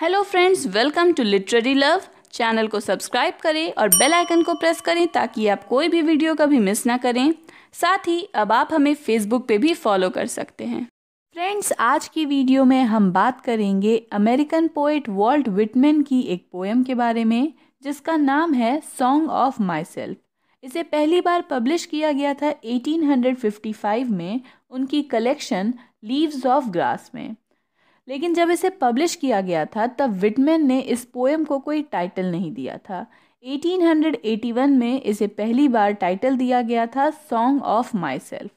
hello friends welcome to literary love channel को subscribe करें और बेल आइकन को प्रेस करें ताकि आप कोई भी वीडियो कभी मिस ना करें साथ ही अब आप हमें फेसबुक पे भी फॉलो कर सकते हैं फ्रेंड्स आज की वीडियो में हम बात करेंगे अमेरिकन पोइट वॉल्ट विटमैन की एक पोएम के बारे में जिसका नाम है सॉन्ग ऑफ माई सेल्फ इसे पहली बार पब्लिश किया गया था 1855 में उनकी कलेक्शन लीव्स ऑफ ग्रास में लेकिन जब इसे पब्लिश किया गया था तब विटमैन ने इस पोएम को कोई टाइटल नहीं दिया था 1881 में इसे पहली बार टाइटल दिया गया था song of myself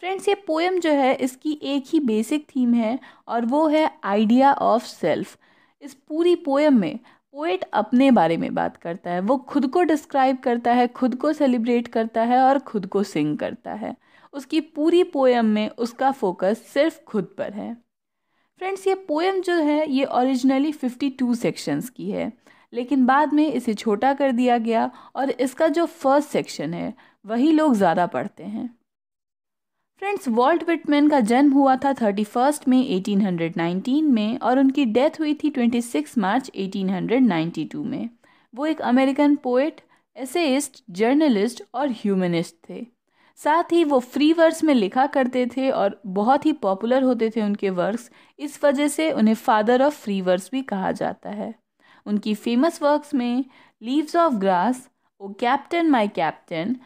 friends ये पोएम जो है इसकी एक ही बेसिक थीम है और वो है आइडिया ऑफ सेल्फ इस पूरी पोएम में पोएट अपने बारे में बात करता है वो खुद को डिस्क्राइब करता है खुद को सेलिब्रेट करता है और खुद को सिंग करता है उसकी पूरी पोएम में उसका फोकस सिर्फ खुद पर है फ्रेंड्स ये पोएम जो है ये ओरिजिनली 52 सेक्शंस की है लेकिन बाद में इसे छोटा कर दिया गया और इसका जो फर्स्ट सेक्शन है वही लोग ज़्यादा पढ़ते हैं फ्रेंड्स वॉल्ट विटमैन का जन्म हुआ था थर्टी फर्स्ट में 1819 में और उनकी डेथ हुई थी 26 मार्च 1892 में वो एक अमेरिकन पोइट एसेइस्ट जर्नलिस्ट और ह्यूमनिस्ट थे साथ ही वो फ्री वर्स में लिखा करते थे और बहुत ही पॉपुलर होते थे उनके वर्क्स इस वजह से उन्हें फादर ऑफ फ्री वर्स भी कहा जाता है उनकी फेमस वर्क्स में leaves of grass O captain my captain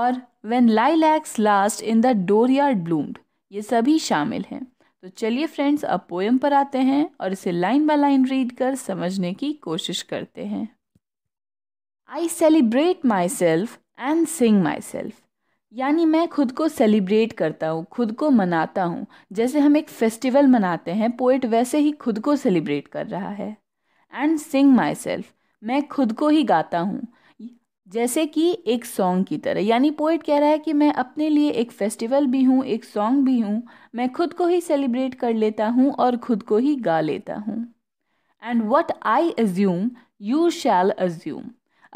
और when lilacs last in the dooryard bloomed ये सभी शामिल हैं तो चलिए फ्रेंड्स अब पोएम पर आते हैं और इसे लाइन बाय लाइन रीड कर समझने की कोशिश करते हैं I celebrate myself and sing myself यानी मैं खुद को सेलिब्रेट करता हूँ खुद को मनाता हूँ जैसे हम एक फेस्टिवल मनाते हैं पोइट वैसे ही खुद को सेलिब्रेट कर रहा है एंड सिंग माई सेल्फ मैं खुद को ही गाता हूँ जैसे कि एक सॉन्ग की तरह यानी पोइट कह रहा है कि मैं अपने लिए एक फेस्टिवल भी हूँ एक सॉन्ग भी हूँ मैं खुद को ही सेलिब्रेट कर लेता हूँ और खुद को ही गा लेता हूँ and what I assume you shall assume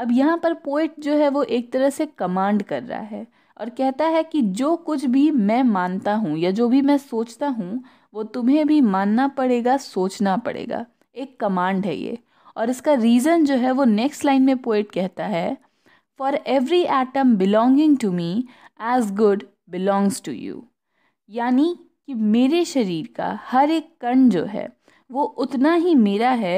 अब यहाँ पर पोइट जो है वो एक तरह से कमांड कर रहा है और कहता है कि जो कुछ भी मैं मानता हूँ या जो भी मैं सोचता हूँ वो तुम्हें भी मानना पड़ेगा सोचना पड़ेगा एक कमांड है ये और इसका रीज़न जो है वो नेक्स्ट लाइन में पोइट कहता है for every atom belonging to me as good belongs to you यानी कि मेरे शरीर का हर एक कण जो है वो उतना ही मेरा है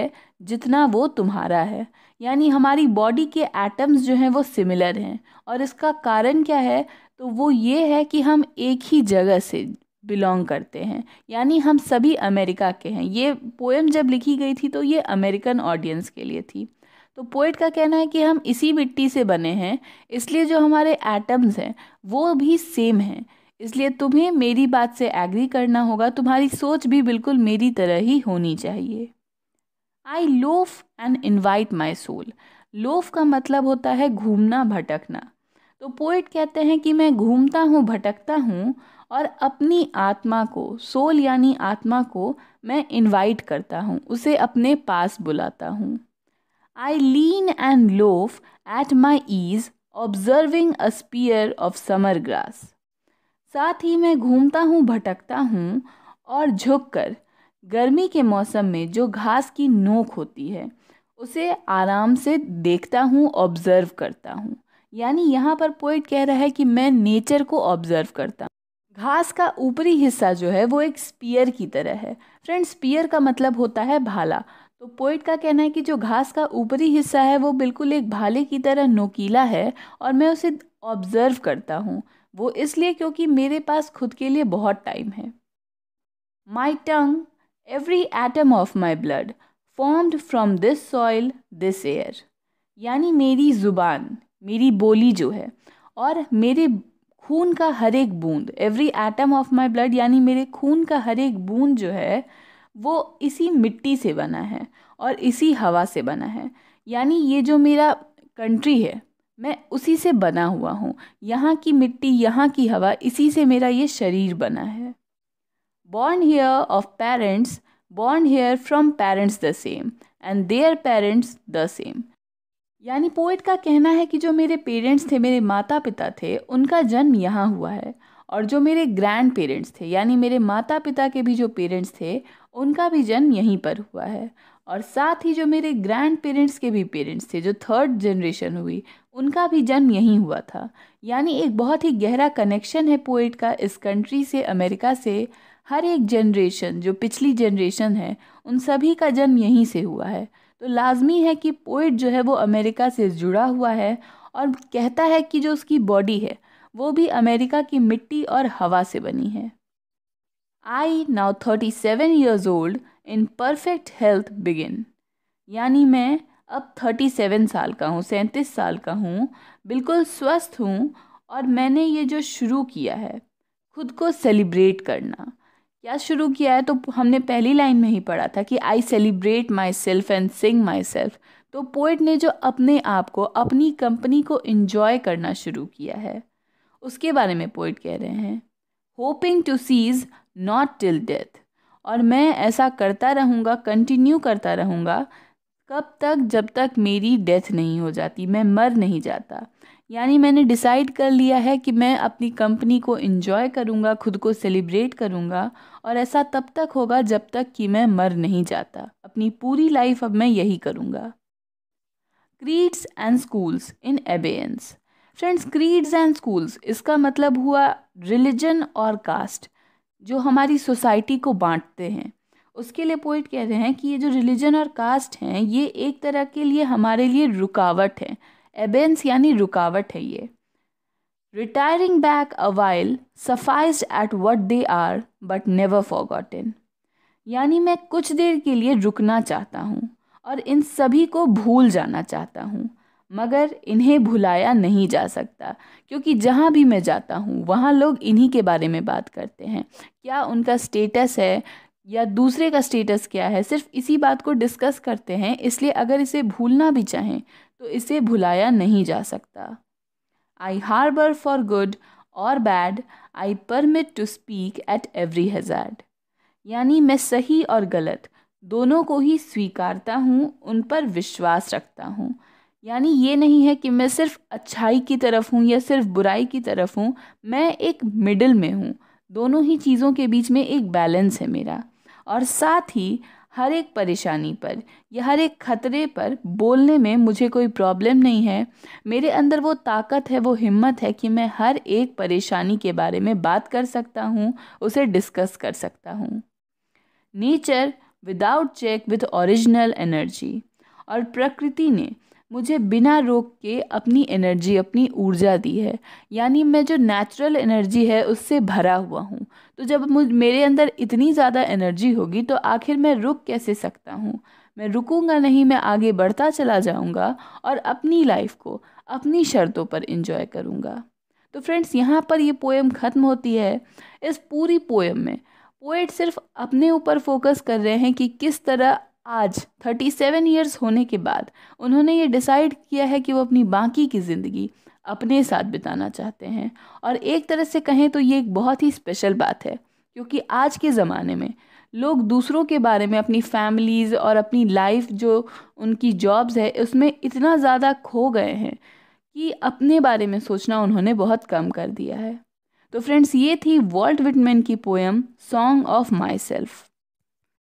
जितना वो तुम्हारा है यानी हमारी बॉडी के एटम्स जो हैं वो सिमिलर हैं और इसका कारण क्या है तो वो ये है कि हम एक ही जगह से बिलोंग करते हैं यानी हम सभी अमेरिका के हैं ये पोएम जब लिखी गई थी तो ये अमेरिकन ऑडियंस के लिए थी तो पोइट का कहना है कि हम इसी मिट्टी से बने हैं इसलिए जो हमारे एटम्स हैं वो भी सेम हैं इसलिए तुम्हें मेरी बात से एग्री करना होगा तुम्हारी सोच भी बिल्कुल मेरी तरह ही होनी चाहिए I loafe and invite my soul loafe का मतलब होता है घूमना भटकना तो पोइट कहते हैं कि मैं घूमता हूँ भटकता हूँ और अपनी आत्मा को सोल यानी आत्मा को मैं इनवाइट करता हूँ उसे अपने पास बुलाता हूँ I lean and loafe at my ease observing a spear of summer grass साथ ही मैं घूमता हूँ भटकता हूँ और झुक कर गर्मी के मौसम में जो घास की नोक होती है उसे आराम से देखता हूँ ऑब्ज़र्व करता हूँ यानी यहाँ पर पोइट कह रहा है कि मैं नेचर को ऑब्ज़र्व करता हूँ घास का ऊपरी हिस्सा जो है वो एक स्पीयर की तरह है फ्रेंड स्पीयर का मतलब होता है भाला तो पोइट का कहना है कि जो घास का ऊपरी हिस्सा है वो बिल्कुल एक भाले की तरह नोकीला है और मैं उसे ऑब्ज़र्व करता हूँ वो इसलिए क्योंकि मेरे पास खुद के लिए बहुत टाइम है my tongue every atom of my blood formed from this soil this air यानी मेरी ज़ुबान मेरी बोली जो है और मेरे खून का हर एक बूंद every atom of my blood यानी मेरे खून का हर एक बूंद जो है वो इसी मिट्टी से बना है और इसी हवा से बना है यानी ये जो मेरा कंट्री है मैं उसी से बना हुआ हूँ यहाँ की मिट्टी यहाँ की हवा इसी से मेरा ये शरीर बना है born here of parents born here from parents the same and their parents the same यानी पोइट का कहना है कि जो मेरे पेरेंट्स थे मेरे माता पिता थे उनका जन्म यहाँ हुआ है और जो मेरे ग्रैंड पेरेंट्स थे यानी मेरे माता पिता के भी जो पेरेंट्स थे उनका भी जन्म यहीं पर हुआ है और साथ ही जो मेरे ग्रैंड पेरेंट्स के भी पेरेंट्स थे जो थर्ड जनरेशन हुई उनका भी जन्म यहीं हुआ था यानी एक बहुत ही गहरा कनेक्शन है पोइट का इस कंट्री से अमेरिका से हर एक जनरेशन जो पिछली जनरेशन है उन सभी का जन्म यहीं से हुआ है तो लाजमी है कि पोइट जो है वो अमेरिका से जुड़ा हुआ है और कहता है कि जो उसकी बॉडी है वो भी अमेरिका की मिट्टी और हवा से बनी है I now thirty seven years old in perfect health begin यानी मैं अब थर्टी सेवन साल का हूँ सैंतीस साल का हूँ बिल्कुल स्वस्थ हूँ और मैंने ये जो शुरू किया है खुद को सेलिब्रेट करना क्या शुरू किया है तो हमने पहली लाइन में ही पढ़ा था कि I celebrate myself and sing myself तो पोइट ने जो अपने आप को अपनी कंपनी को इन्जॉय करना शुरू किया है उसके बारे में पोइट कह रहे हैं hoping to cease not till death और मैं ऐसा करता रहूँगा कंटिन्यू करता रहूँगा कब तक जब तक मेरी डेथ नहीं हो जाती मैं मर नहीं जाता यानी मैंने डिसाइड कर लिया है कि मैं अपनी कंपनी को इन्जॉय करूँगा खुद को सेलिब्रेट करूँगा और ऐसा तब तक होगा जब तक कि मैं मर नहीं जाता अपनी पूरी लाइफ अब मैं यही करूँगा creeds and schools in abeyance friends creeds and schools इसका मतलब हुआ रिलीजन और कास्ट जो हमारी सोसाइटी को बांटते हैं उसके लिए पोइट कह रहे हैं कि ये जो रिलीजन और कास्ट हैं ये एक तरह के लिए हमारे लिए रुकावट है एबेंस यानी रुकावट है ये retiring back awhile sufficed at what they are but never forgotten यानी मैं कुछ देर के लिए रुकना चाहता हूँ और इन सभी को भूल जाना चाहता हूँ मगर इन्हें भुलाया नहीं जा सकता क्योंकि जहाँ भी मैं जाता हूँ वहाँ लोग इन्हीं के बारे में बात करते हैं क्या उनका स्टेटस है या दूसरे का स्टेटस क्या है सिर्फ इसी बात को डिस्कस करते हैं इसलिए अगर इसे भूलना भी चाहें तो इसे भुलाया नहीं जा सकता आई हार्बर फॉर गुड और bad I permit to speak at every hazard यानी मैं सही और गलत दोनों को ही स्वीकारता हूँ उन पर विश्वास रखता हूँ यानी ये नहीं है कि मैं सिर्फ अच्छाई की तरफ हूँ या सिर्फ बुराई की तरफ हूँ मैं एक मिडल में हूँ दोनों ही चीज़ों के बीच में एक बैलेंस है मेरा और साथ ही हर एक परेशानी पर या हर एक खतरे पर बोलने में मुझे कोई प्रॉब्लम नहीं है मेरे अंदर वो ताकत है वो हिम्मत है कि मैं हर एक परेशानी के बारे में बात कर सकता हूँ उसे डिस्कस कर सकता हूँ nature without check with original energy और प्रकृति ने मुझे बिना रोक के अपनी एनर्जी अपनी ऊर्जा दी है यानी मैं जो नेचुरल एनर्जी है उससे भरा हुआ हूँ तो जब मुझ मेरे अंदर इतनी ज़्यादा एनर्जी होगी तो आखिर मैं रुक कैसे सकता हूँ मैं रुकूंगा नहीं मैं आगे बढ़ता चला जाऊँगा और अपनी लाइफ को अपनी शर्तों पर इंजॉय करूँगा तो फ्रेंड्स यहाँ पर ये पोएम ख़त्म होती है इस पूरी पोएम में पोएट सिर्फ अपने ऊपर फोकस कर रहे हैं कि किस तरह आज थर्टी सेवन ईयर्स होने के बाद उन्होंने ये डिसाइड किया है कि वो अपनी बाकी की ज़िंदगी अपने साथ बिताना चाहते हैं और एक तरह से कहें तो ये एक बहुत ही स्पेशल बात है क्योंकि आज के ज़माने में लोग दूसरों के बारे में अपनी फैमिलीज़ और अपनी लाइफ जो उनकी जॉब्स है उसमें इतना ज़्यादा खो गए हैं कि अपने बारे में सोचना उन्होंने बहुत कम कर दिया है तो फ्रेंड्स ये थी वॉल्ट विटमैन की poem song of my self